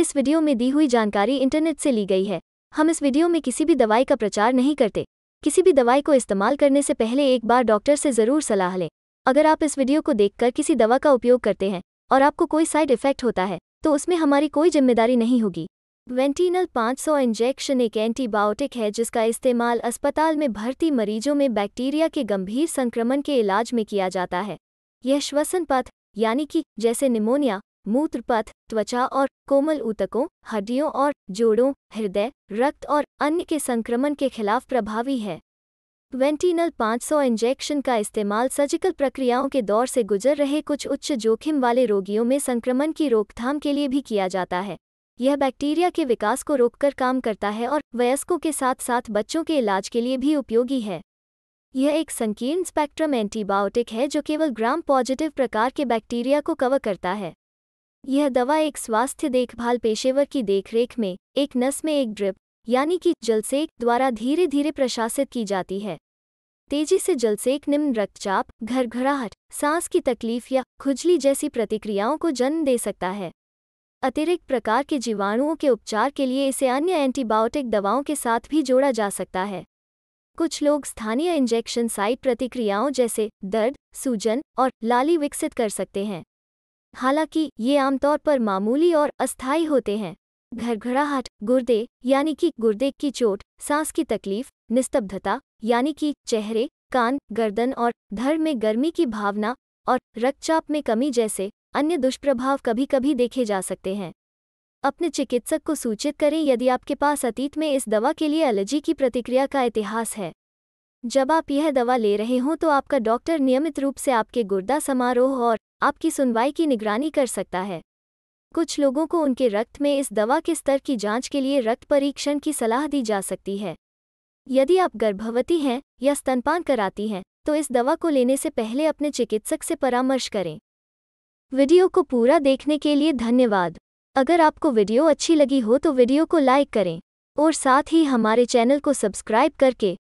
इस वीडियो में दी हुई जानकारी इंटरनेट से ली गई है हम इस वीडियो में किसी भी दवाई का प्रचार नहीं करते किसी भी दवाई को इस्तेमाल करने से पहले एक बार डॉक्टर से ज़रूर सलाह लें अगर आप इस वीडियो को देखकर किसी दवा का उपयोग करते हैं और आपको कोई साइड इफेक्ट होता है तो उसमें हमारी कोई जिम्मेदारी नहीं होगी वेंटिनल 500 इंजेक्शन एक एंटीबायोटिक है जिसका इस्तेमाल अस्पताल में भर्ती मरीजों में बैक्टीरिया के गंभीर संक्रमण के इलाज में किया जाता है यह श्वसन पथ यानी कि जैसे निमोनिया मूत्रपथ त्वचा और कोमल ऊतकों हड्डियों और जोड़ों हृदय रक्त और अन्य के संक्रमण के खिलाफ प्रभावी है वेंटिनल 500 इंजेक्शन का इस्तेमाल सर्जिकल प्रक्रियाओं के दौर से गुजर रहे कुछ उच्च जोखिम वाले रोगियों में संक्रमण की रोकथाम के लिए भी किया जाता है यह बैक्टीरिया के विकास को रोककर काम करता है और वयस्कों के साथ साथ बच्चों के इलाज के लिए भी उपयोगी है यह एक संकीर्ण स्पेक्ट्रम एंटीबायोटिक है जो केवल ग्राम पॉजिटिव प्रकार के बैक्टीरिया को कवर करता है यह दवा एक स्वास्थ्य देखभाल पेशेवर की देखरेख में एक नस में एक ड्रिप यानी कि जलसेक द्वारा धीरे धीरे प्रशासित की जाती है तेजी से जलसेक निम्न रक्तचाप घरघराहट सांस की तकलीफ या खुजली जैसी प्रतिक्रियाओं को जन्म दे सकता है अतिरिक्त प्रकार के जीवाणुओं के उपचार के लिए इसे अन्य एंटीबायोटिक दवाओं के साथ भी जोड़ा जा सकता है कुछ लोग स्थानीय इंजेक्शन साइट प्रतिक्रियाओं जैसे दर्द सूजन और लाली विकसित कर सकते हैं हालांकि ये आमतौर पर मामूली और अस्थायी होते हैं घरघड़ाहट गुर्दे यानी कि गुर्दे की चोट सांस की तकलीफ निस्तब्धता यानी कि चेहरे कान गर्दन और धर में गर्मी की भावना और रक्तचाप में कमी जैसे अन्य दुष्प्रभाव कभी कभी देखे जा सकते हैं अपने चिकित्सक को सूचित करें यदि आपके पास अतीत में इस दवा के लिए एलर्जी की प्रतिक्रिया का इतिहास है जब आप यह दवा ले रहे हों तो आपका डॉक्टर नियमित रूप से आपके गुर्दा समारोह और आपकी सुनवाई की निगरानी कर सकता है कुछ लोगों को उनके रक्त में इस दवा के स्तर की जांच के लिए रक्त परीक्षण की सलाह दी जा सकती है यदि आप गर्भवती हैं या स्तनपान कराती हैं तो इस दवा को लेने से पहले अपने चिकित्सक से परामर्श करें वीडियो को पूरा देखने के लिए धन्यवाद अगर आपको वीडियो अच्छी लगी हो तो वीडियो को लाइक करें और साथ ही हमारे चैनल को सब्सक्राइब करके